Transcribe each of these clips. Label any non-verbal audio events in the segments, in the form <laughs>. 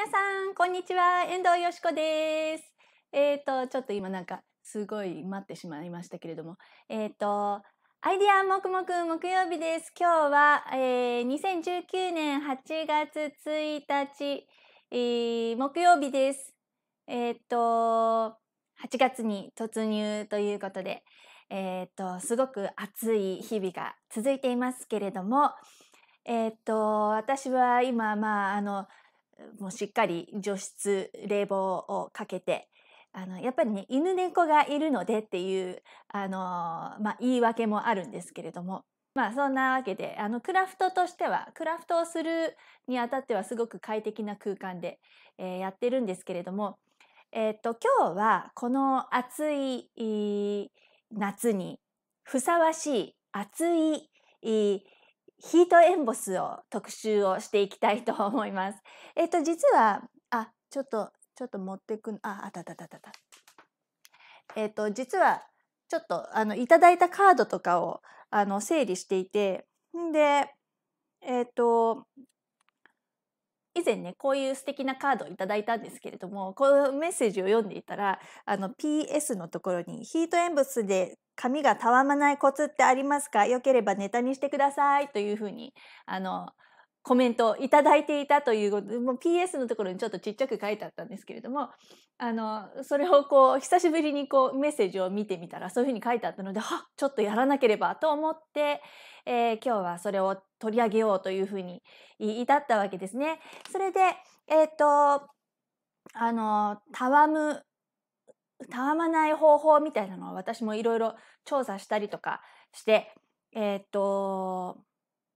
皆さん、こんにちは。遠藤よしこです。えっ、ー、と、ちょっと今なんか、すごい待ってしまいましたけれども。えっ、ー、と、アイディアもくもく木曜日です。今日は、えー、2019年8月1日、えー、木曜日です。えっ、ー、と、8月に突入ということで、えっ、ー、と、すごく暑い日々が続いていますけれども、えっ、ー、と、私は今、まあ、あの、もうしっかり除湿冷房をかけてあのやっぱりね犬猫がいるのでっていうあの、まあ、言い訳もあるんですけれども。まあそんなわけであのクラフトとしてはクラフトをするにあたってはすごく快適な空間で、えー、やってるんですけれども、えー、っと今日はこの暑い夏にふさわしい暑いヒートエンボスを特集をしていきたいと思います。<laughs> えっ、と、実は、あ、ちょっと、ちょっと持ってくあ、あたたたたた。えっ、と、実は、ちょっと、あの、いただいたカードとかを、あの、整理していて、んで、えっ、と、以前ね、こういう素敵なカードをいただいたんですけれども、このメッセージを読んでいたら、あの、PS のところに、ヒートエンボスで髪がたわまないコツってありますかよければネタにしてくださいというふうにあのコメントをいただいていたということでもう PS のところにちょっとちっちゃく書いてあったんですけれどもあのそれをこう久しぶりにこうメッセージを見てみたらそういうふうに書いてあったのではちょっとやらなければと思って、えー、今日はそれを取り上げようというふうに至ったわけですね。それで、えーと、とあのたわむたわまない方法みたいなのは私もいろいろ調査したりとかして、えー、っと、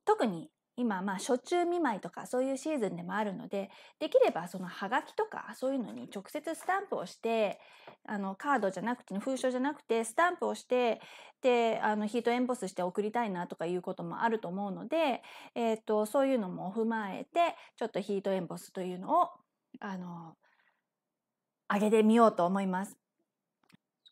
特に今、まあ、初中見舞いとかそういうシーズンでもあるので、できればそのハガキとかそういうのに直接スタンプをして、あの、カードじゃなくて、封書じゃなくて、スタンプをして、で、あの、ヒートエンボスして送りたいなとかいうこともあると思うので、えー、っと、そういうのも踏まえて、ちょっとヒートエンボスというのを、あの、上げてみようと思います。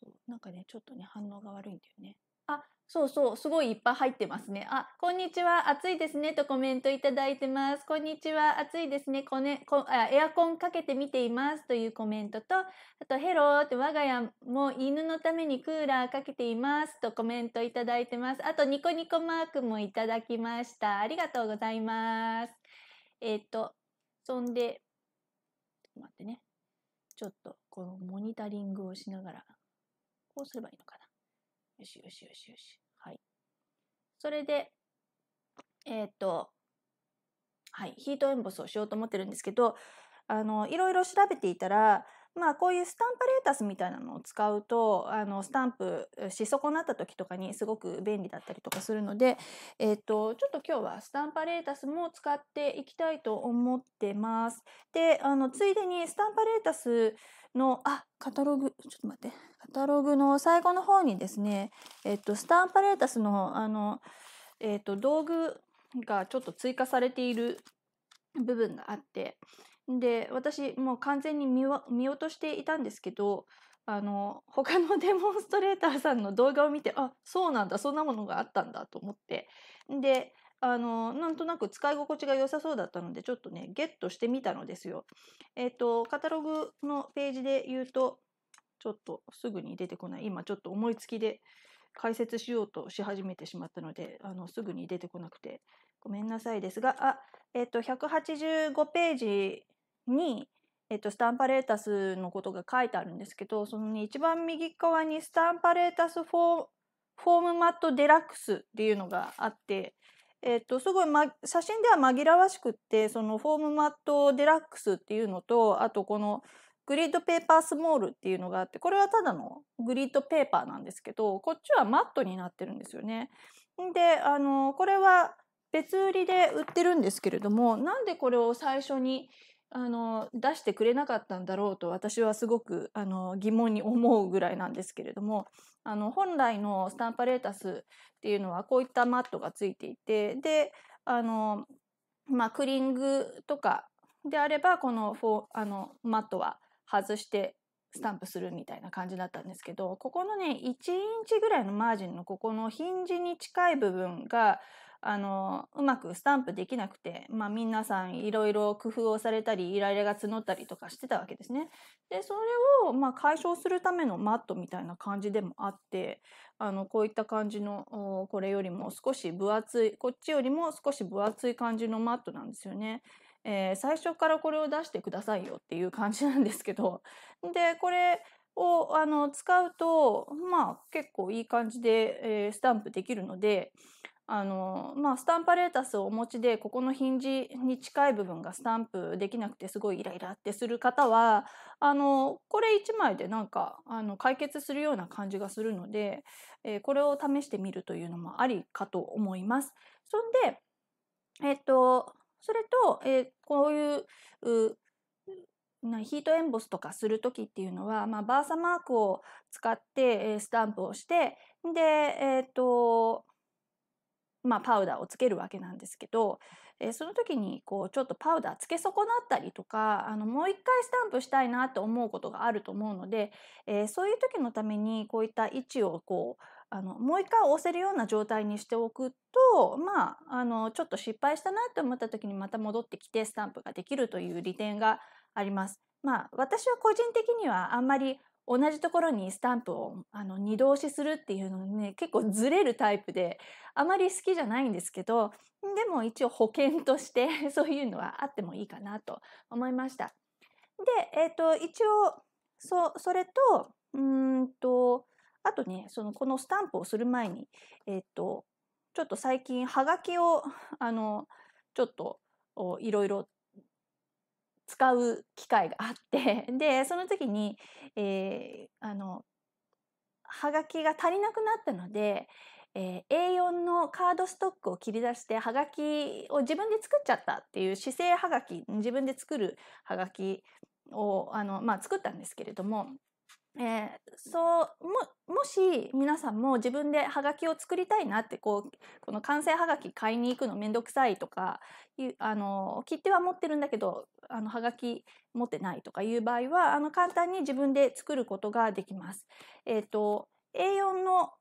そうなんかねちょっとね反応が悪いんだよねあそうそうすごいいっぱい入ってますねあこんにちは暑いですねとコメントいただいてますこんにちは暑いですねこねこあエアコンかけて見ていますというコメントとあとヘローって我が家も犬のためにクーラーかけていますとコメントいただいてますあとニコニコマークもいただきましたありがとうございますえっ、とそんで待ってねちょっとこのモニタリングをしながらこうすればいいのかな。よしよしよしよし。はい。それで、えー、っと、はい、ヒートエンボスをしようと思ってるんですけど、あの、いろいろ調べていたら、まあこういうスタンプレータスみたいなのを使うとあのスタンプし損なった時とかにすごく便利だったりとかするので、えーと、ちょっと今日はスタンパレータスも使っていきたいと思ってます。であのついでにスタンパレータスのあカタログちょっと待ってカタログの最後の方にですね、えーと、スタンパレータスのあの、えーと道具がちょっと追加されている部分があってで私もう完全に見落としていたんですけどあの他のデモンストレーターさんの動画を見てあそうなんだそんなものがあったんだと思ってであのなんとなく使い心地が良さそうだったのでちょっとねゲットしてみたのですよ。えっとカタログのページで言うとちょっとすぐに出てこない今ちょっと思いつきで解説しようとし始めてしまったのであのすぐに出てこなくてごめんなさいですがあえっと185ページに、えっと、スタンパレータスのことが書いてあるんですけどその、ね、一番右側にスタンパレータスフォーフォームマットデラックスっていうのがあって、えっと、すごい、ま、写真では紛らわしくってそのフォームマットデラックスっていうのとあとこのグリッドペーパースモールっていうのがあってこれはただのグリッドペーパーなんですけどこっちはマットになってるんですよね。であのこれは別売りで売ってるんですけれどもなんでこれを最初にあの出してくれなかったんだろうと私はすごくあの疑問に思うぐらいなんですけれどもあの本来のスタンパレータスっていうのはこういったマットがついていてであの、まあ、クリングとかであればこのフォあのマットは外してスタンプするみたいな感じだったんですけどここのね1インチぐらいのマージンのここのヒンジに近い部分があの、うまくスタンプできなくて、まあ皆さんいろいろ工夫をされたり、イライラが募ったりとかしてたわけですね。で、それをまあ解消するためのマットみたいな感じでもあって、あの、こういった感じの、これよりも少し分厚い、こっちよりも少し分厚い感じのマットなんですよね。えー、最初からこれを出してくださいよっていう感じなんですけど。で、これ、をあの使うと、まあ結構いい感じで、えー、スタンプできるので、あのまあ、スタンパレータスをお持ちでここのヒンジに近い部分がスタンプできなくてすごいイライラってする方はあのこれ1枚でなんかあの解決するような感じがするので、えー、これを試してみるというのもありかと思います。そんで、えっ、とそれと、えー、こういうヒートエンボスとかする時っていうのは、まあ、バーサマークを使って、えー、スタンプをしてでえっ、とまあ、パウダーをつけるわけなんですけど、えー、その時にこうちょっとパウダーつけ損なったりとかあのもう一回スタンプしたいなと思うことがあると思うので、えー、そういう時のためにこういった位置をこうあのもう一回押せるような状態にしておくとまああのちょっと失敗したなと思った時にまた戻ってきてスタンプができるという利点があります。まあ、私は個人的にはあんまり同じところにスタンプをあの二度押しするっていうのね結構ずれるタイプであまり好きじゃないんですけどでも一応保険として <laughs> そういうのはあってもいいかなと思いました。で、えーと、一応そそれとうんとあとねそのこのスタンプをする前に、えーと、とちょっと最近はがきをあのちょっといろいろ使う機会があって <laughs> でその時に、えー、あのはがきが足りなくなったので、えー、A4 のカードストックを切り出してはがきを自分で作っちゃったっていう姿勢はがき自分で作るはがきをあの、まあ、作ったんですけれどもえー、そうももし皆さんも自分でハガキを作りたいなってこうこの完成ハガキ買いに行くの面倒くさいとかいうあの切手は持ってるんだけどあのハガキ持ってないとかいう場合はあの簡単に自分で作ることができます。えっ、ー、と A4 の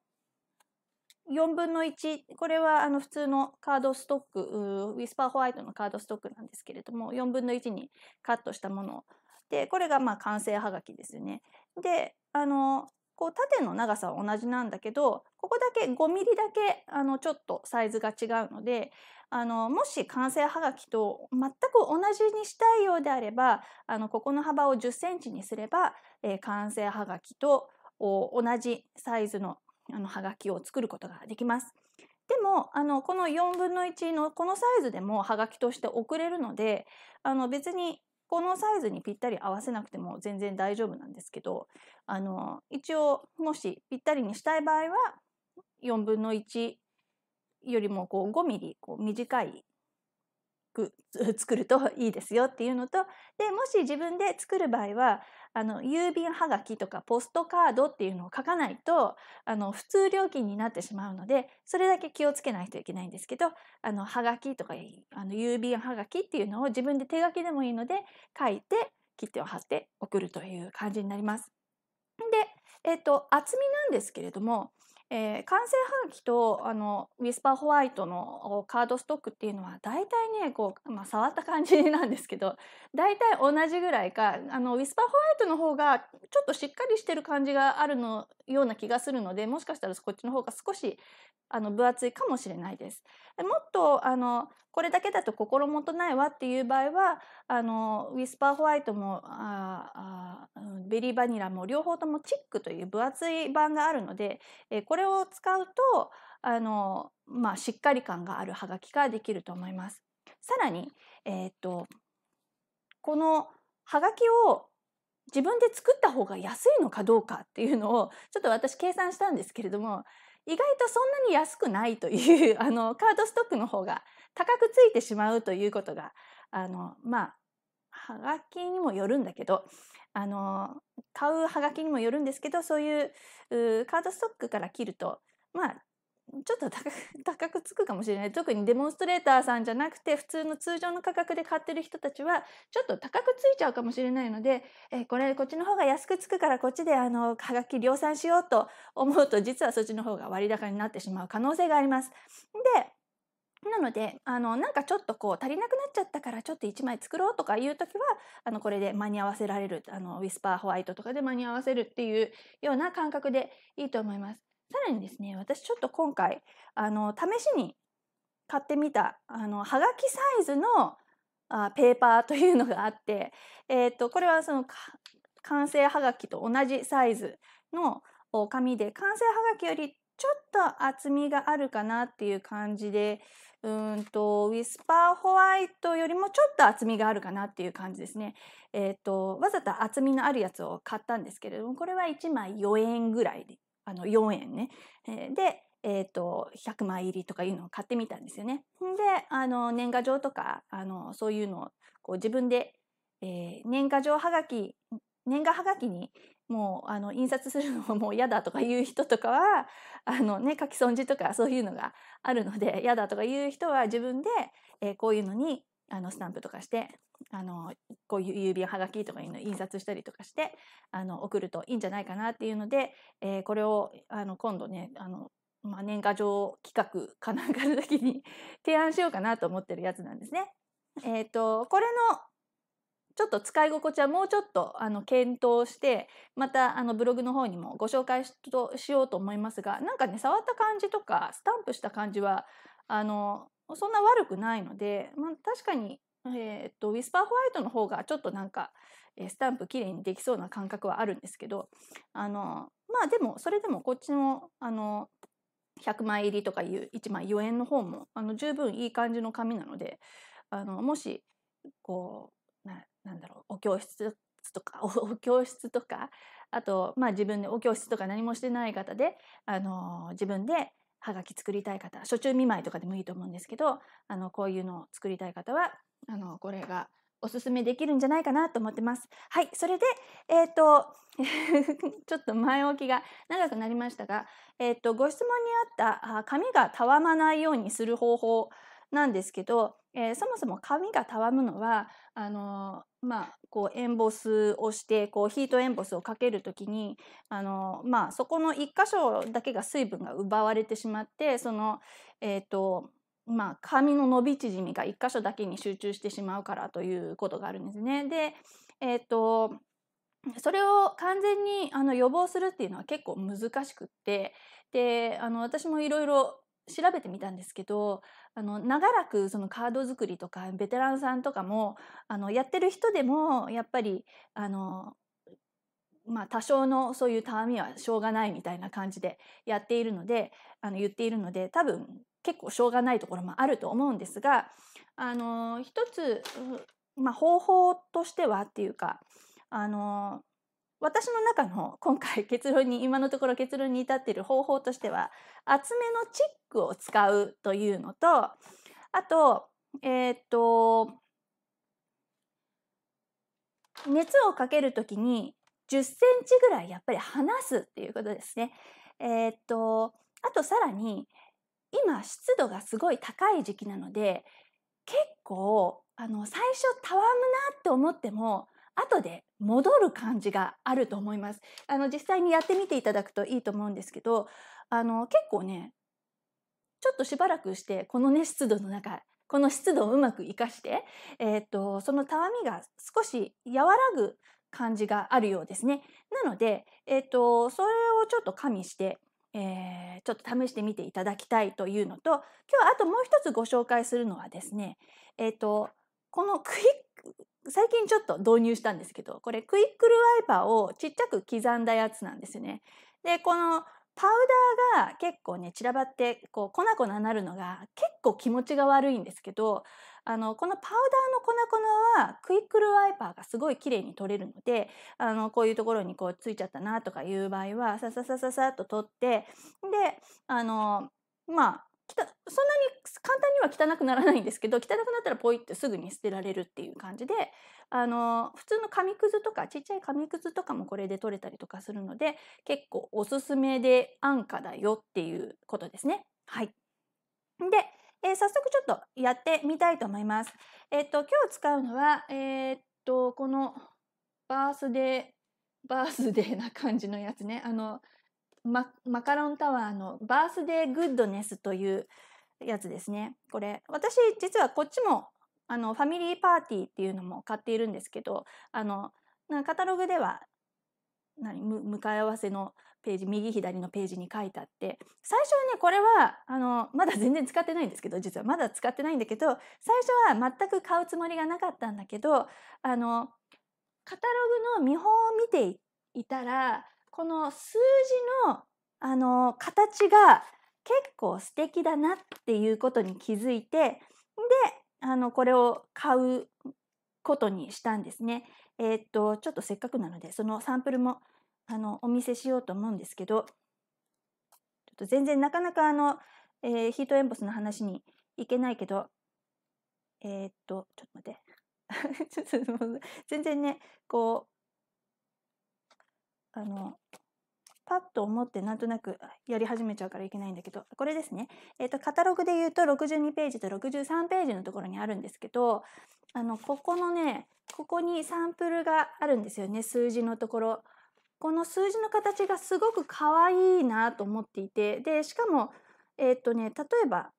4分の1これはあの普通のカードストックウィスパーホワイトのカードストックなんですけれども4分の1にカットしたものでこれがまあ完成はがきですよね。であのこう縦の長さは同じなんだけどここだけ5 m m だけあのちょっとサイズが違うのであのもし完成はがきと全く同じにしたいようであればあのここの幅を1 0センチにすれば、えー、完成はがきと同じサイズのあのはがきを作ることができます。でもあのこの4分の1のこのサイズでもはがきとして送れるのであの別にこのサイズにぴったり合わせなくても全然大丈夫なんですけど、あの、一応、もしぴったりにしたい場合は、4分の1よりもこう5ミリこう短いく作るといいですよっていうのとでもし自分で作る場合はあの郵便はがきとかポストカードっていうのを書かないとあの普通料金になってしまうのでそれだけ気をつけないといけないんですけどあのはがきとかあの郵便はがきっていうのを自分で手書きでもいいので書いて切手を貼って送るという感じになります。で、えーと、と厚みなんですけれどもえー、完成はがとあのウィスパーホワイトのカードストックっていうのは大体ねこう、まあ、触った感じなんですけど大体同じぐらいかあのウィスパーホワイトの方がちょっとしっかりしてる感じがあるのような気がするのでもしかしたらこっちの方が少しあの分厚いかもしれないです。もっとあのこれだけだと心もとないわっていう場合はあのウィスパーホワイトもああベリーバニラも両方ともチックという分厚い版があるので、えー、これれを使うとあの、まあ、しっかり感があるはがきができると思います。さらに、えー、っとこのはがきを自分で作った方が安いのかどうかっていうのをちょっと私計算したんですけれども意外とそんなに安くないというあのカードストックの方が高くついてしまうということがあのまあはがきにもよるんだけど、あの、買うはがきにもよるんですけど、そういうカードストックから切ると、まあ、ちょっと高く <laughs> つくかもしれない特にデモンストレーターさんじゃなくて普通の通常の価格で買ってる人たちはちょっと高くついちゃうかもしれないのでえこれこっちの方が安くつくからこっちであのはがき量産しようと思うと実はそっちの方が割高になってしまう可能性があります。でなので、あの、なんかちょっとこう、足りなくなっちゃったからちょっと1枚作ろうとかいう時は、あの、これで間に合わせられる、あの、ウィスパーホワイトとかで間に合わせるっていうような感覚でいいと思います。さらにですね、私ちょっと今回、あの、試しに買ってみた、あの、はがきサイズのあペーパーというのがあって、えっ、と、これはその、完成はがきと同じサイズの紙で、完成はがきよりちょっと厚みがあるかなっていう感じで、うんと、ウィスパーホワイトよりもちょっと厚みがあるかなっていう感じですね。えっ、ー、と、わざと厚みのあるやつを買ったんですけれども、これは1枚4円ぐらいで、あの4円ね。えー、で、えっ、ー、と、100枚入りとかいうのを買ってみたんですよね。で、あの、年賀状とか、あの、そういうのをこう自分で、えー、年賀状はがき、年賀はがきに、もうあの印刷するのももう嫌だとか言う人とかはあの、ね、書き損じとかそういうのがあるので嫌だとか言う人は自分で、えー、こういうのにあのスタンプとかしてあのこういう郵便はがきとかいうの印刷したりとかしてあの送るといいんじゃないかなっていうので、えー、これをあの今度ねあの、まあ、年賀状企画かなんかの時に提案しようかなと思ってるやつなんですね。えーとこれのちょっと使い心地はもうちょっとあの検討してまたあのブログの方にもご紹介ししようと思いますがなんかね触った感じとかスタンプした感じはあのそんな悪くないので、まあ、確かに、えー、っとウィスパーホワイトの方がちょっとなんかスタンプきれいにできそうな感覚はあるんですけどあのまあでもそれでもこっちのあの100枚入りとかいう1枚4円の方もあの十分いい感じの紙なのであのもしこうなんだろう <laughs> お教室とかお教室とかあと、まあ、自分でお教室とか何もしてない方で、あの自分ではがき作りたい方初中見舞いとかでもいいと思うんですけどあのこういうのを作りたい方はあのこれがおすすめできるんじゃないかなと思ってます。はい、それで、えっ、ー、と、<laughs> ちょっと前置きが長くなりましたが、えっ、ー、と、ご質問にあったあ髪がたわまないようにする方法なんですけど、えー、そもそも髪がたわむのはあのー、まあ、こうエンボスをしてこうヒートエンボスをかける時にあのー、まあ、そこの1箇所だけが水分が奪われてしまってその、えーとまあ、髪の伸び縮みが1箇所だけに集中してしまうからということがあるんですね。で、えーとそれを完全にあの予防するっていうのは結構難しくってであの私もいろいろ調べてみたんですけどあの長らくそのカード作りとかベテランさんとかもあのやってる人でもやっぱりあの、まあ、多少のそういうたわみはしょうがないみたいな感じでやっているのであの言っているので多分結構しょうがないところもあると思うんですがあの一つ、まあ、方法としてはっていうかあの私の中の今回結論に今のところ結論に至っている方法としては厚めのチックを使うというのとあとえー、っと熱をかけるときに10センチぐらいやっぱり離すっていうことですね。えー、っとあとさらに今湿度がすごい高い時期なので結構あの最初たわむなって思っても後で戻る感じがあると思います。あの、実際にやってみていただくといいと思うんですけど、あの、結構ね、ちょっとしばらくして、このね、湿度の中、この湿度をうまく活かして、えー、っと、そのたわみが少し和らぐ感じがあるようですね。なので、えー、っと、それをちょっと加味して、えー、ちょっと試してみていただきたいというのと、今日あともう一つご紹介するのはですね、えっと、このクイッ最近ちょっと導入したんですけど、これクイックルワイパーをちっちゃく刻んだやつなんですよね。で、このパウダーが結構ね散らばってこう粉々なるのが結構気持ちが悪いんですけどあのこのパウダーの粉々はクイックルワイパーがすごい綺麗に取れるのであのこういうところにこうついちゃったなとかいう場合はさささささっと取ってであのまあそんなに簡単には汚くならないんですけど汚くなったらポイってすぐに捨てられるっていう感じであの普通の紙くずとかちっちゃい紙くずとかもこれで取れたりとかするので結構おすすめで安価だよっていうことですね。はい、で、えー、早速ちょっとやってみたいと思います。えー、っと今日使うのは、えー、っとこのバースデーバースデーな感じのやつねあのママカロンタワーのバースデーグッドネスというやつですね。これ、私実はこっちもあのファミリーパーティーっていうのも買っているんですけど、あの、カタログでは何向かい合わせのページ右左のページに書いてあって最初はねこれはあのまだ全然使ってないんですけど実はまだ使ってないんだけど最初は全く買うつもりがなかったんだけどあのカタログの見本を見ていたらこの数字の、あの、形が結構素敵だなっていうことに気づいて、で、あの、これを買うことにしたんですね。えー、っと、ちょっとせっかくなので、そのサンプルも、あの、お見せしようと思うんですけど、ちょっと全然なかなかあの、えー、ヒートエンボスの話にいけないけど、えー、っと、ちょっと待って。<laughs> <laughs> 全然ね、こう、あの、パッと思ってなんとなくやり始めちゃうからいけないんだけど、これですね。えっ、ー、と、カタログで言うと62ページと63ページのところにあるんですけど、あの、ここのね、ここにサンプルがあるんですよね、数字のところ。この数字の形がすごく可愛いなと思っていて、で、しかも、えっ、ー、とね、例えば、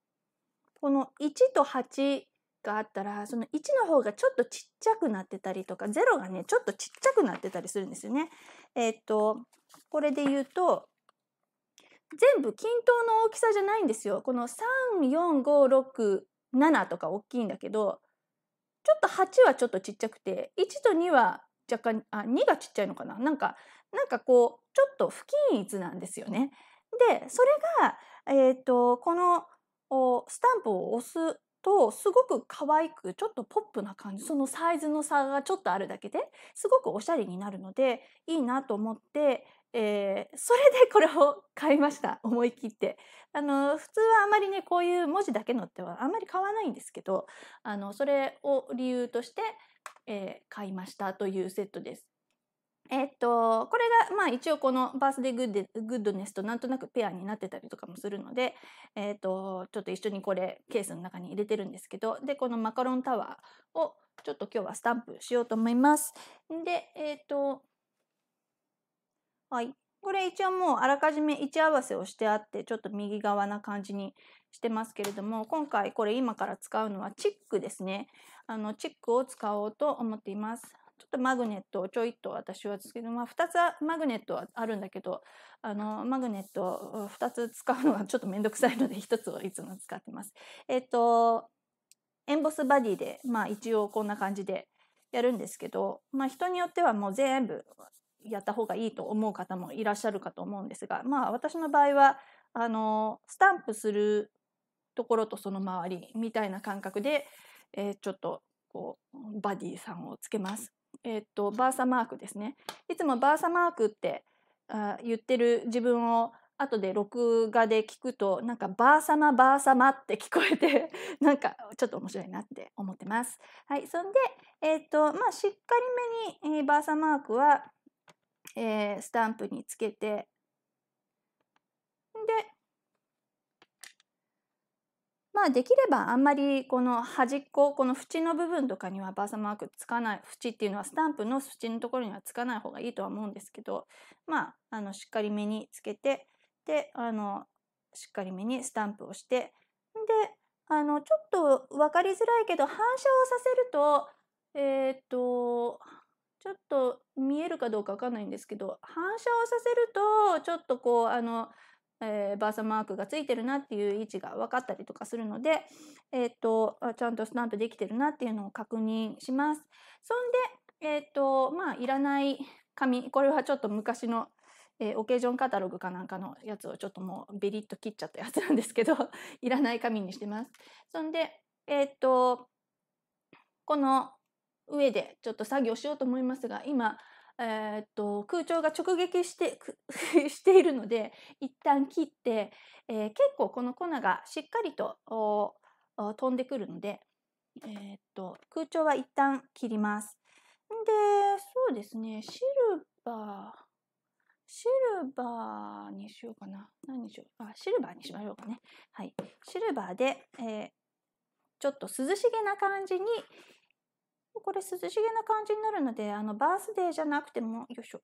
この1と8があったらその1の方がちょっとちっちゃくなってたりとか0がねちょっとちっちゃくなってたりするんですよね。えー、っとこれで言うと全部均等の大きさじゃないんですよ。この34567とか大きいんだけどちょっと8はちょっとちっちゃくて1と2は若干あ2がちっちゃいのかななんかなんかこうちょっと不均一なんですよね。でそれが、えーと、とこのスタンプを押すとすごく可愛くちょっとポップな感じそのサイズの差がちょっとあるだけですごくおしゃれになるのでいいなと思って、えー、それでこれを買いました思い切ってあの普通はあまりねこういう文字だけのってはあんまり買わないんですけどあのそれを理由として、えー、買いましたというセットです。えっと、これが、まあ一応このバースデーグッデグッドネスとなんとなくペアになってたりとかもするので、えっ、と、ちょっと一緒にこれケースの中に入れてるんですけど、で、このマカロンタワーをちょっと今日はスタンプしようと思います。で、えっ、と、はい。これ一応もうあらかじめ位置合わせをしてあって、ちょっと右側な感じにしてますけれども、今回これ今から使うのはチックですね。あの、チックを使おうと思っています。ちょっとマグネットをちょいっと私はつけど、まあ、2つマグネットはあるんだけどあのマグネット2つ使うのがちょっと面倒くさいので1 <laughs> つをいつも使ってます。えっ、とエンボスバディで、まあ、一応こんな感じでやるんですけど、まあ、人によってはもう全部やった方がいいと思う方もいらっしゃるかと思うんですが、まあ、私の場合はあのスタンプするところとその周りみたいな感覚で、えー、ちょっとこうバディさんをつけます。えっと、バーサマークですね。いつもバーサマークってあ言ってる自分を後で録画で聞くとなんかバーサマバーサマって聞こえて <laughs> なんかちょっと面白いなって思ってます。はい、そんで、えっとまあ、しっかりめに、えー、バーサマークは、えー、スタンプにつけてで、まあできればあんまりこの端っここの縁の部分とかにはバーサマークつかない縁っていうのはスタンプの縁のところにはつかない方がいいとは思うんですけどまああのしっかり目につけてであのしっかり目にスタンプをしてであのちょっと分かりづらいけど反射をさせるとえっ、とちょっと見えるかどうかわかんないんですけど反射をさせるとちょっとこうあのえー、バーサマークがついてるなっていう位置が分かったりとかするので、えっ、と、ちゃんとスタンプできてるなっていうのを確認します。そんで、えっ、と、まあ、いらない紙、これはちょっと昔のえー、オケージョンカタログかなんかのやつをちょっともうベリッと切っちゃったやつなんですけど <laughs> いらない紙にしてます。そんで、えー、っと、この上でちょっと作業しようと思いますが、今、えー、っと空調が直撃して <laughs> <laughs> しているので一旦切って、えー、結構この粉がしっかりと飛んでくるので、えー、っと空調は一旦切ります。でそうですねシルバーシルバーにしようかな。何にしようあ、シルバーにしましょうかね。はい。シルバーで、えー、ちょっと涼しげな感じに、これ涼しげな感じになるので、あの、バースデーじゃなくても、よいしょ。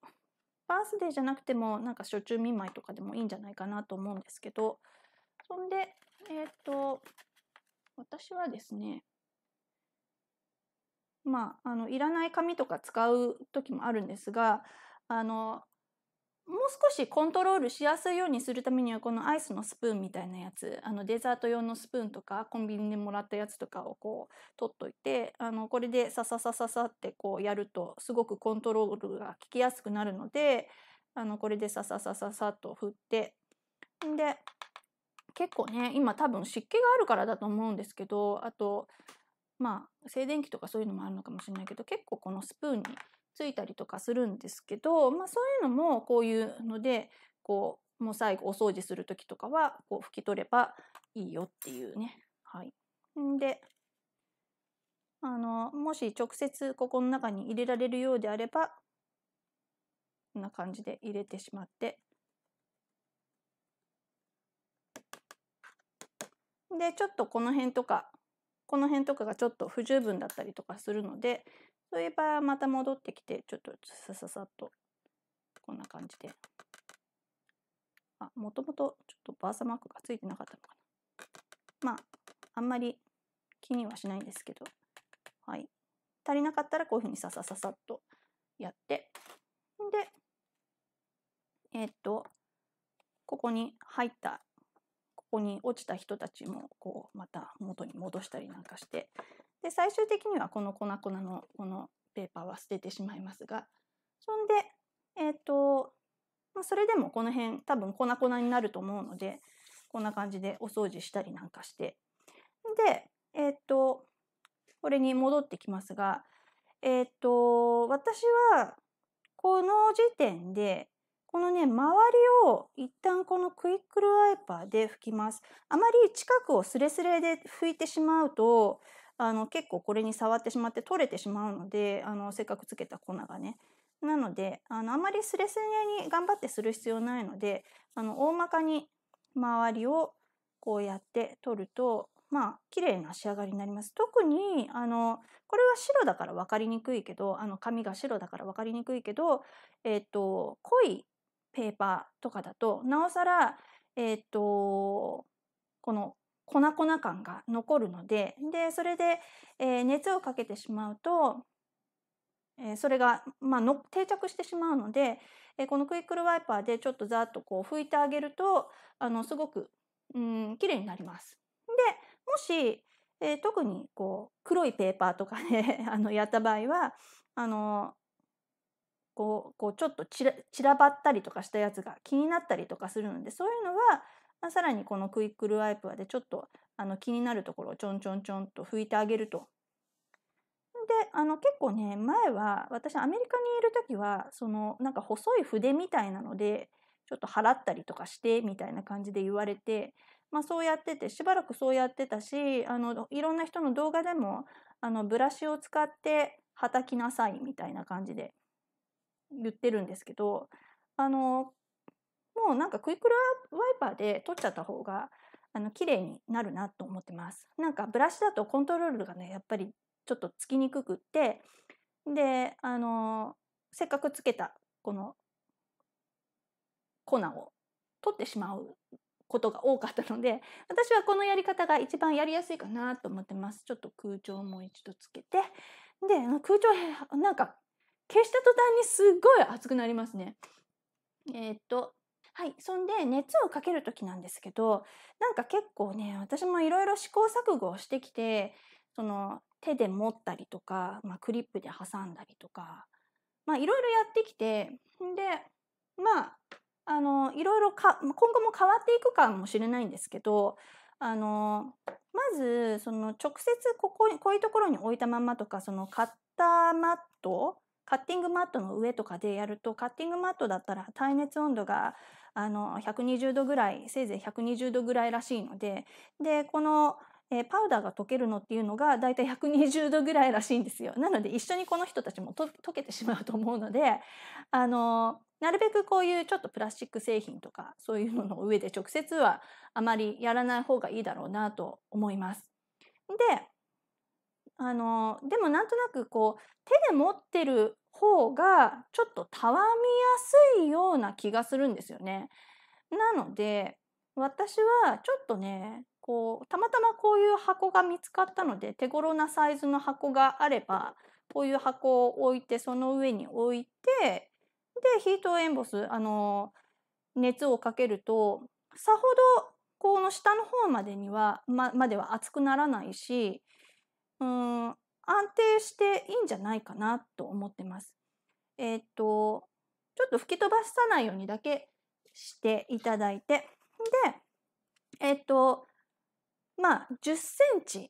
バースデーじゃなくても、なんか、初中見舞いとかでもいいんじゃないかなと思うんですけど、そんで、えっ、と、私はですね、まあ、あの、いらない紙とか使う時もあるんですが、あの、もう少しコントロールしやすいようにするためにはこのアイスのスプーンみたいなやつあのデザート用のスプーンとかコンビニでもらったやつとかをこう取っといてあのこれでサササササってこうやるとすごくコントロールが効きやすくなるのであのこれでさササササッと振ってで結構ね今多分湿気があるからだと思うんですけどあとまあ静電気とかそういうのもあるのかもしれないけど結構このスプーンについたりとかするんですけど、まあ、そういうのもこういうのでこうもう最後お掃除する時とかはこう拭き取ればいいよっていうね。はい、であのもし直接ここの中に入れられるようであればこんな感じで入れてしまってでちょっとこの辺とかこの辺とかがちょっと不十分だったりとかするのでそういえばまた戻ってきて、ちょっとさささっと、こんな感じで。あ、もともとちょっとバーサマークがついてなかったのかな。まあ、あんまり気にはしないんですけど、はい。足りなかったらこういうふうにささささっとやって、で、えー、っと、ここに入った、ここに落ちた人たちも、こう、また元に戻したりなんかして、で最終的にはこの粉粉のこのペーパーは捨ててしまいますがそんでえっ、ー、と、まあ、それでもこの辺多分粉粉になると思うのでこんな感じでお掃除したりなんかしてでえっ、ー、とこれに戻ってきますがえっ、ー、と私はこの時点でこのね周りを一旦このクイックルワイパーで拭きますあまり近くをスレスレで拭いてしまうとあの結構これに触ってしまって取れてしまうのであのせっかくつけた粉がねなのであのあまりすれすれに頑張ってする必要ないのであの大まかに周りをこうやって取るとまあ綺麗な仕上がりになります特にあのこれは白だから分かりにくいけどあの紙が白だから分かりにくいけど、えっと、濃いペーパーとかだとなおさら、えっとこの粉感が残るので、で、それで、えー、熱をかけてしまうと、えー、それが、まあの、定着してしまうので、えー、このクイックルワイパーでちょっとざっとこう拭いてあげると、あの、すごく、うん、綺麗になります。で、もし、えー、特にこう、黒いペーパーとかで、<laughs> あの、やった場合は、あの、こう、こうちょっと散らばったりとかしたやつが気になったりとかするので、そういうのは、まあ、さらにこのクイックルワイプはでちょっとあの気になるところをちょんちょんちょんと拭いてあげると。であの結構ね前は私アメリカにいる時はそのなんか細い筆みたいなのでちょっと払ったりとかしてみたいな感じで言われて、まあ、そうやっててしばらくそうやってたしあのいろんな人の動画でもあのブラシを使ってはたきなさいみたいな感じで言ってるんですけどあのもうなんかクイックルワイパーで取っちゃった方があの綺麗になるなと思ってます。なんかブラシだとコントロールがねやっぱりちょっとつきにくくってであのせっかくつけたこの粉を取ってしまうことが多かったので私はこのやり方が一番やりやすいかなと思ってます。ちょっと空調も一度つけてで空調なんか消した途端にすごい熱くなりますね。えー、っとはい。そんで、熱をかけるときなんですけど、なんか結構ね、私もいろいろ試行錯誤をしてきて、その、手で持ったりとか、まあ、クリップで挟んだりとか、まあ、いろいろやってきて、で、まあ、あの、いろいろか、今後も変わっていくかもしれないんですけど、あの、まず、その、直接ここに、こういうところに置いたままとか、その、カッターマットカッティングマットの上とかでやると、カッティングマットだったら耐熱温度があの120度ぐらいせいぜい120度ぐらいらしいのででこのえー、パウダーが溶けるのっていうのがだいたい120度ぐらいらしいんですよ。なので一緒にこの人たちも溶けてしまうと思うので、あのなるべくこういうちょっとプラスチック製品とかそういうのの上で直接はあまりやらない方がいいだろうなと思います。で、あのでもなんとなくこう手で持ってる方がちょっとたわみやすいような気がするんですよね。なので私はちょっとねこうたまたまこういう箱が見つかったので手頃なサイズの箱があればこういう箱を置いてその上に置いてでヒートエンボスあの熱をかけるとさほどこの下の方までにはままでは熱くならないしうん安定していいんじゃないかなと思ってます。えー、っと、ちょっと吹き飛ばさないようにだけしていただいて、で、えー、っと、まあ、10センチ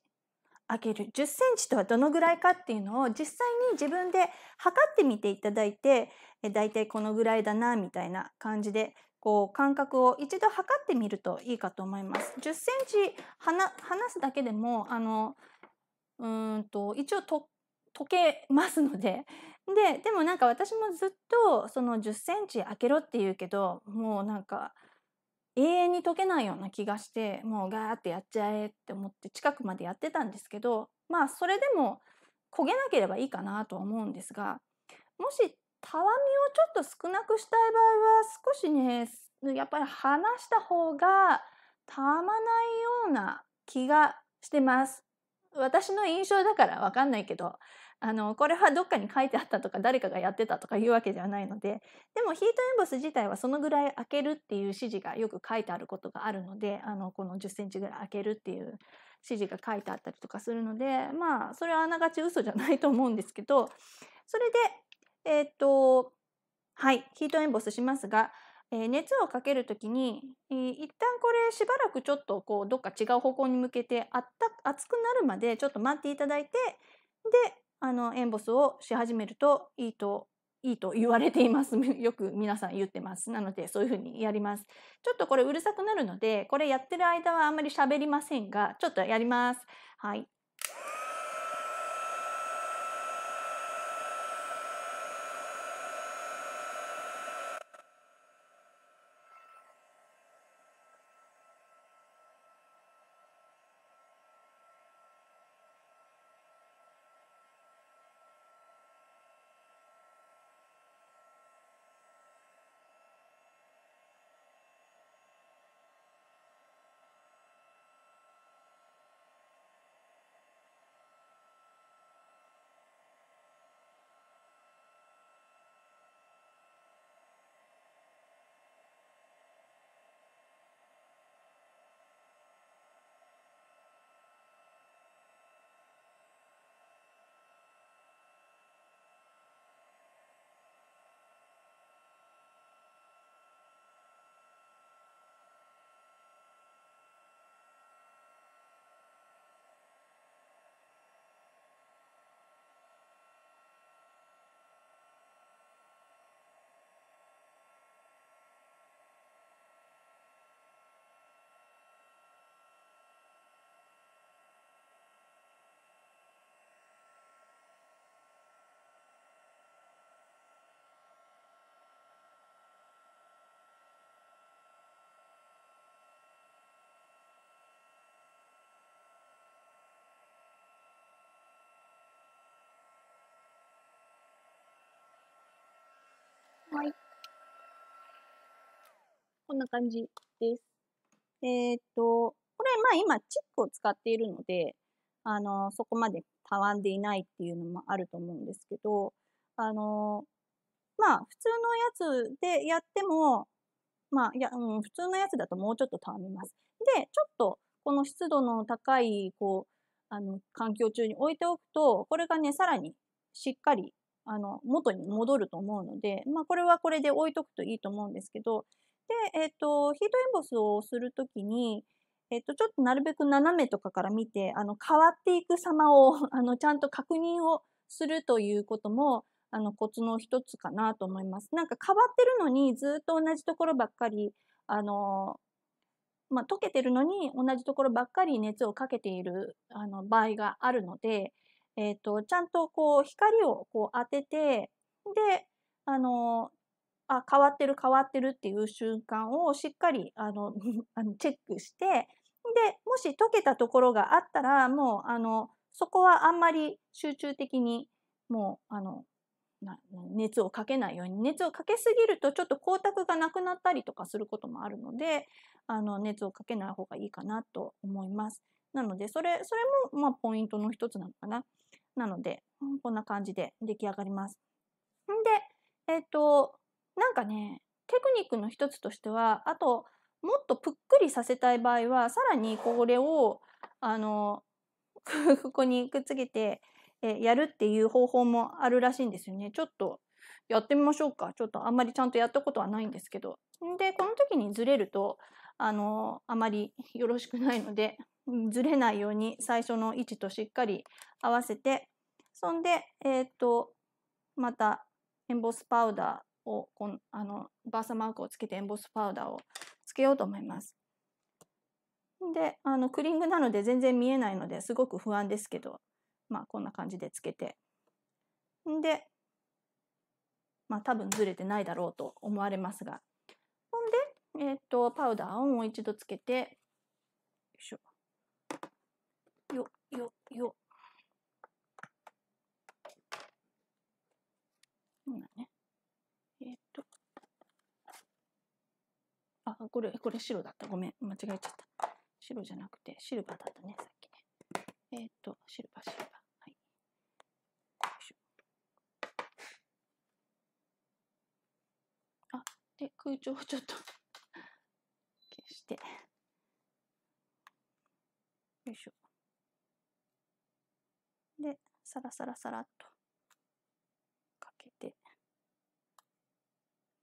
開ける。10センチとはどのぐらいかっていうのを実際に自分で測ってみていただいて、い大体このぐらいだな、みたいな感じで、こう、感覚を一度測ってみるといいかと思います。10センチ離すだけでも、あの、うんと一応と溶けますので <laughs> ででもなんか私もずっとその1 0センチ開けろって言うけどもうなんか永遠に溶けないような気がしてもうガーってやっちゃえって思って近くまでやってたんですけどまあそれでも焦げなければいいかなとは思うんですがもしたわみをちょっと少なくしたい場合は少しねやっぱり離した方がたまないような気がしてます。私の印象だから分かんないけどあのこれはどっかに書いてあったとか誰かがやってたとかいうわけではないのででもヒートエンボス自体はそのぐらい開けるっていう指示がよく書いてあることがあるのであのこの1 0ンチぐらい開けるっていう指示が書いてあったりとかするのでまあそれはあながち嘘じゃないと思うんですけどそれでえー、っとはいヒートエンボスしますがえ熱をかける時に、えー、一旦これしばらくちょっとこうどっか違う方向に向けてあった熱くなるまでちょっと待っていただいてであのエンボスをし始めるといいといいと言われています。<laughs> よく皆さん言ってます。なのでそういうふうにやります。ちょっとこれうるさくなるのでこれやってる間はあんまり喋りませんがちょっとやります。はい。こんな感じです。えっ、ー、と、これ、まあ今、チップを使っているので、あの、そこまでたわんでいないっていうのもあると思うんですけど、あの、まあ普通のやつでやっても、まあ、いや、うん、普通のやつだともうちょっとたわみます。で、ちょっとこの湿度の高い、こう、あの、環境中に置いておくと、これがね、さらにしっかり、あの、元に戻ると思うので、まあ、これはこれで置いとくといいと思うんですけど、で、えっ、ー、と、ヒートエンボスをするときに、えっ、ー、と、ちょっとなるべく斜めとかから見て、あの、変わっていく様を、<laughs> あの、ちゃんと確認をするということも、あの、コツの一つかなと思います。なんか変わってるのに、ずっと同じところばっかり、あの、まあ、溶けてるのに同じところばっかり熱をかけているあの場合があるので、えっ、ー、とちゃんとこう光をこう当ててであのあ、変わってる変わってるっていう瞬間をしっかり、あの、<laughs> あのチェックして、で、もし溶けたところがあったら、もう、あの、そこはあんまり集中的に、もう、あの、熱をかけないように熱をかけすぎるとちょっと光沢がなくなったりとかすることもあるのであの熱をかけない方がいいかなと思います。なのでそれそれもまあポイントの一つなのかな。なのでこんな感じで出来上がります。んでえっ、ー、となんかね、テクニックの一つとしては、あと、もっとぷっくりさせたい場合は、さらにこれを、あの、<laughs> ここにくっつけて、えやるっていう方法もあるらしいんですよね。ちょっとやってみましょうか。ちょっとあんまりちゃんとやったことはないんですけど。で、この時にずれると、あの、あまりよろしくないので、ずれないように最初の位置としっかり合わせて、そんで、えっ、と、また、エンボスパウダー、をこのあのバーサマークをつけてエンボスパウダーをつけようと思います。であのクリングなので全然見えないのですごく不安ですけどまあこんな感じでつけてでまあ多分ずれてないだろうと思われますがほんで、えっ、とパウダーをもう一度つけてよいしょよよよ、ね、あ、これ、これ白だった。ごめん。間違えちゃった。白じゃなくて、シルバーだったね、さっきね。えー、っと、シルバー、シルバー。はい。よいしょ。あ、で、空調をちょっと <laughs> 消して。よいしょ。で、サラサラサラっとかけて。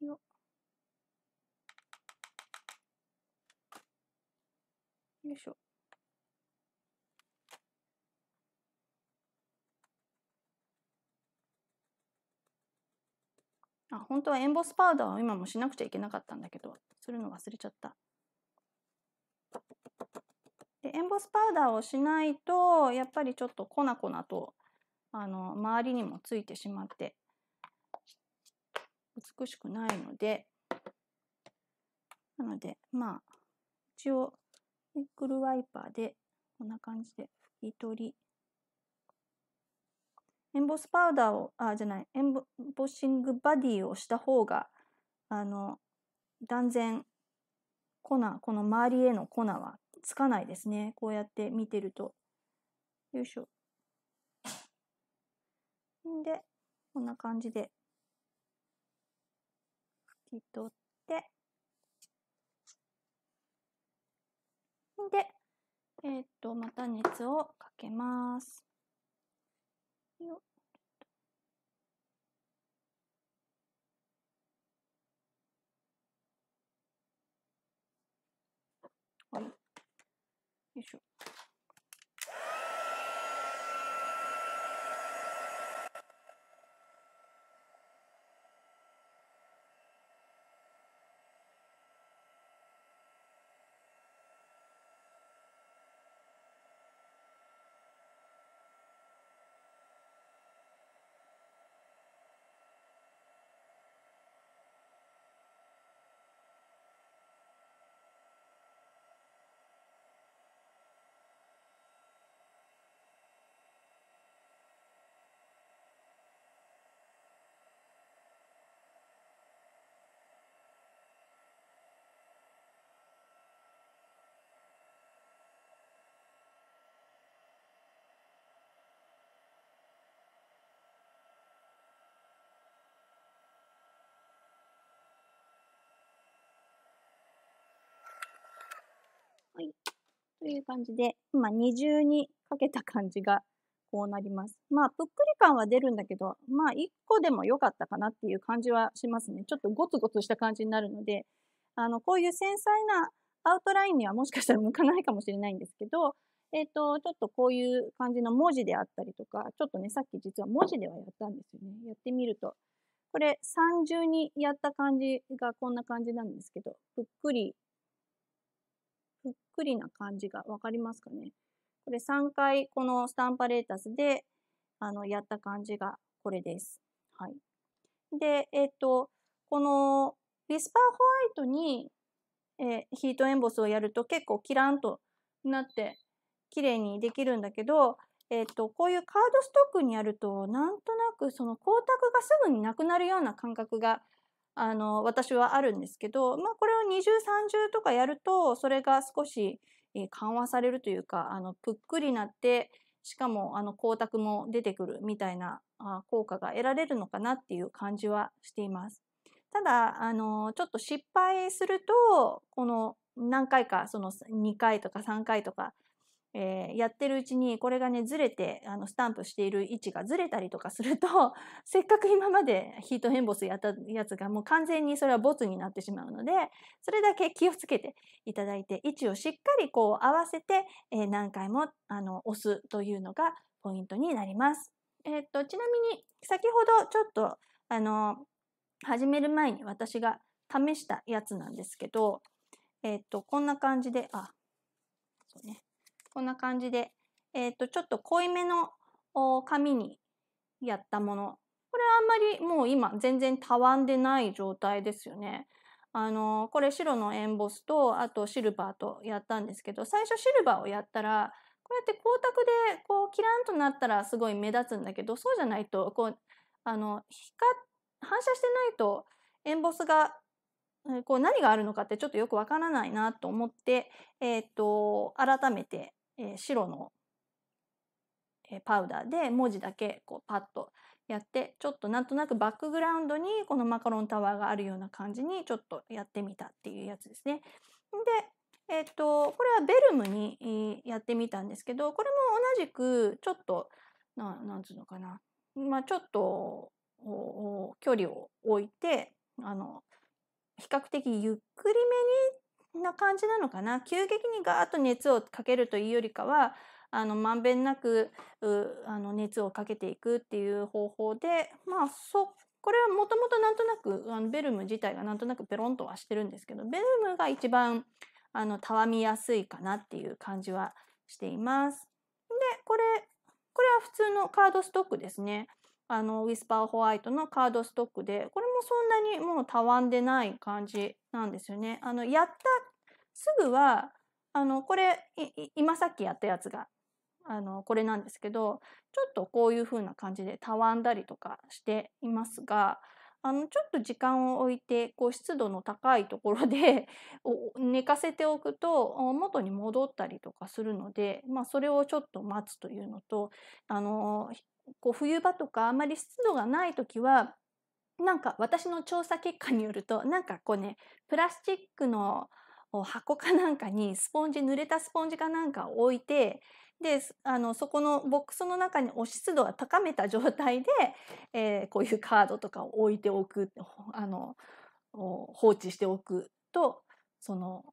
よっ。よいしょ。あ、本当はエンボスパウダーを今もしなくちゃいけなかったんだけど、するの忘れちゃった。でエンボスパウダーをしないと、やっぱりちょっと粉々と、あの、周りにもついてしまって、美しくないので、なので、まあ、一応ックルワイパーで、こんな感じで拭き取り。エンボスパウダーを、あ、じゃない、エンボッシングバディをした方が、あの、断然、粉、この周りへの粉はつかないですね。こうやって見てると。よいしょ。んで、こんな感じで、拭き取って、で、えっ、と、また熱をかけます。はい。よいしょ。という感じで、今二重にかけた感じがこうなります。まあ、ぷっくり感は出るんだけど、まあ、1個でも良かったかなっていう感じはしますね。ちょっとゴツゴツした感じになるので、あの、こういう繊細なアウトラインにはもしかしたら向かないかもしれないんですけど、えっ、ー、と、ちょっとこういう感じの文字であったりとか、ちょっとね、さっき実は文字ではやったんですよね。やってみると、これ三重にやった感じがこんな感じなんですけど、ぷっくりふっくりな感じが分かりますかね。これ3回このスタンパレータスであのやった感じがこれです。はい。で、えっ、と、このウィスパーホワイトに、えー、ヒートエンボスをやると結構キランとなって綺麗にできるんだけど、えっ、と、こういうカードストックにやるとなんとなくその光沢がすぐになくなるような感覚があの、私はあるんですけど、まあ、これを二重三重とかやると、それが少し緩和されるというか、あの、ぷっくりなって、しかも、あの、光沢も出てくるみたいな効果が得られるのかなっていう感じはしています。ただ、あの、ちょっと失敗すると、この何回か、その2回とか3回とかえー、やってるうちにこれがねずれてあのスタンプしている位置がずれたりとかすると <laughs> せっかく今までヒートエンボスやったやつがもう完全にそれはボツになってしまうのでそれだけ気をつけていただいて位置をしっかりこう合わせて、えー、何回もあの押すというのがポイントになります。えー、っとちなみに先ほどちょっとあの始める前に私が試したやつなんですけど、えー、っとこんな感じであそうねこんな感じで、えっ、ー、と、ちょっと濃いめの紙にやったもの。これはあんまりもう今全然たわんでない状態ですよね。あの、これ白のエンボスと、あとシルバーとやったんですけど、最初シルバーをやったら、こうやって光沢でこうキランとなったらすごい目立つんだけど、そうじゃないと、こう、あの、光、反射してないとエンボスがこう何があるのかってちょっとよくわからないなと思って、えっ、ー、と、改めてえー、白の、えー、パウダーで文字だけこうパッとやってちょっとなんとなくバックグラウンドにこのマカロンタワーがあるような感じにちょっとやってみたっていうやつですね。で、えっ、とこれはベルムにやってみたんですけどこれも同じくちょっとななんつうのかな、まあ、ちょっと距離を置いてあの比較的ゆっくりめにな感じなのかな急激にガーッと熱をかけるというよりかはあのまんべんなくあの熱をかけていくっていう方法でまあそこれはもともとなんとなくあのベルム自体がなんとなくペロンとはしてるんですけどベルムが一番あのたわみやすいかなっていう感じはしています。でこれこれは普通のカードストックですね。あのウィスパーホワイトのカードストックでこれもそんなにもうたわんでない感じなんですよね。あのやったすぐはあのこれ今さっきやったやつがあのこれなんですけどちょっとこういう風な感じでたわんだりとかしていますがあのちょっと時間を置いてこう湿度の高いところで <laughs> 寝かせておくと元に戻ったりとかするので、まあ、それをちょっと待つというのとあのこう冬場とかあまり湿度がない時はなんか私の調査結果によるとなんかこうねプラスチックの箱かなんかにスポンジ濡れたスポンジかなんかを置いてであのそこのボックスの中にお湿度は高めた状態で、<laughs> えー、こういうカードとかを置いておくあの放置しておくとその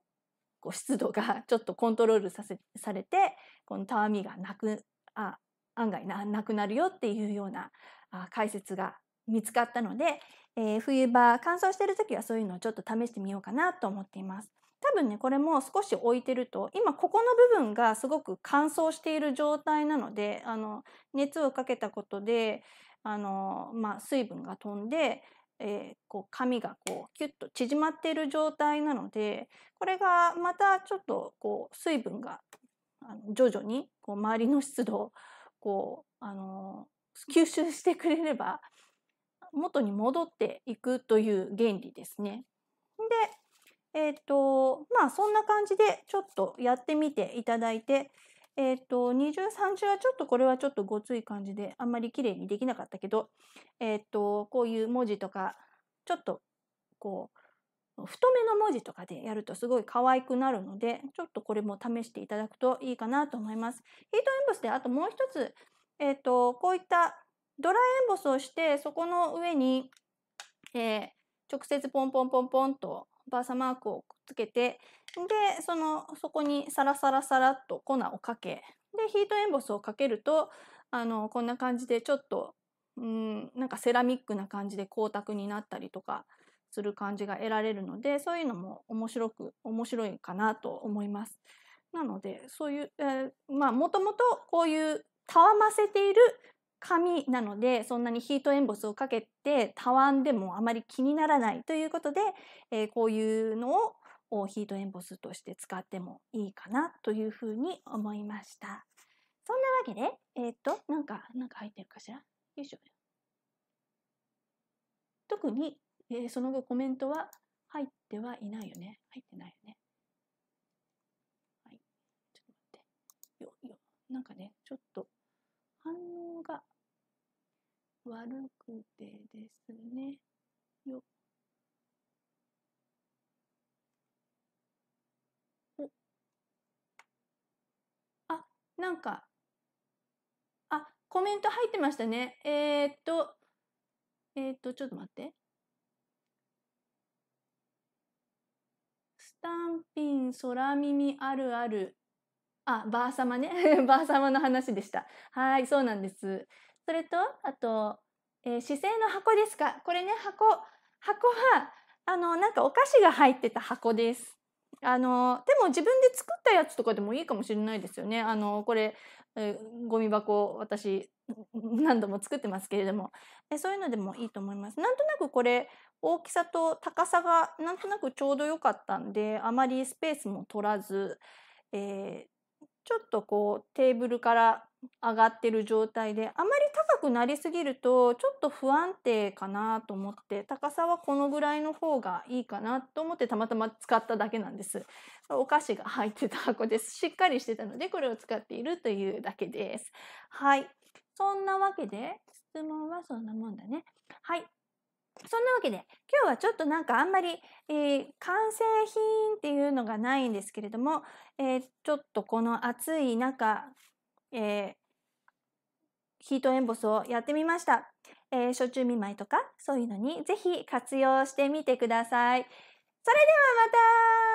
こう湿度がちょっとコントロールさせされてこのたわみがなくあ案外ななくなるよっていうようなあ解説が見つかったので、えー、冬場乾燥してる時はそういうのをちょっと試してみようかなと思っています。多分ねこれも少し置いてると今ここの部分がすごく乾燥している状態なのであの熱をかけたことであの、まあ、水分が飛んで、えー、こうがこうキュッと縮まっている状態なのでこれがまたちょっとこう水分が徐々にこう周りの湿度をこうあの吸収してくれれば元に戻っていくという原理ですね。でえっ、ー、と、まあそんな感じでちょっとやってみていただいて、えっ、ー、と、二重三重はちょっとこれはちょっとごつい感じであんまり綺麗にできなかったけど、えっ、ー、と、こういう文字とか、ちょっとこう、太めの文字とかでやるとすごい可愛くなるので、ちょっとこれも試していただくといいかなと思います。ヒートエンボスであともう一つ、えっ、と、こういったドライエンボスをして、そこの上に、えー、直接ポンポンポンポンとバーサマークをくっつけてでそのそこにサラサラサラっと粉をかけでヒートエンボスをかけるとあのこんな感じでちょっとうんなんかセラミックな感じで光沢になったりとかする感じが得られるのでそういうのも面白く面白いかなと思います。なのでそういう、えー、まあもともとこういうたわませている紙なのでそんなにヒートエンボスをかけてたわんでもあまり気にならないということで、えー、こういうのをヒートエンボスとして使ってもいいかなというふうに思いました。そんなわけで、えー、っと、なんか、なんか入ってるかしらよいしょ。特に、えー、その後コメントは入ってはいないよね。入ってないよね。はい。ちょっと待って。よ、よ。なんかね、ちょっと反応が悪くてですねよおあなんかあコメント入ってましたねえー、っとえー、っとちょっと待ってスタンピン空耳あるあるあ、ばあさまね。ばあさまの話でした。はい、そうなんです。それと、あと、えー、姿勢の箱ですか。これね、箱。箱は、あの、なんかお菓子が入ってた箱です。あの、でも自分で作ったやつとかでもいいかもしれないですよね。あの、これ、えー、ゴミ箱、私、何度も作ってますけれども、えー、そういうのでもいいと思います。なんとなくこれ、大きさと高さがなんとなくちょうど良かったんで、あまりスペースも取らず、えー、ちょっとこうテーブルから上がってる状態であまり高くなりすぎるとちょっと不安定かなと思って高さはこのぐらいの方がいいかなと思ってたまたま使っただけなんですお菓子が入ってた箱ですしっかりしてたのでこれを使っているというだけですはいそんなわけで質問はそんなもんだねはいそんなわけで今日はちょっとなんかあんまり、えー、完成品っていうのがないんですけれども、えー、ちょっとこの暑い中えー、ヒートエンボスをやってみました。えー、初中見舞いとか、そういうのにぜひ活用してみてください。それではまた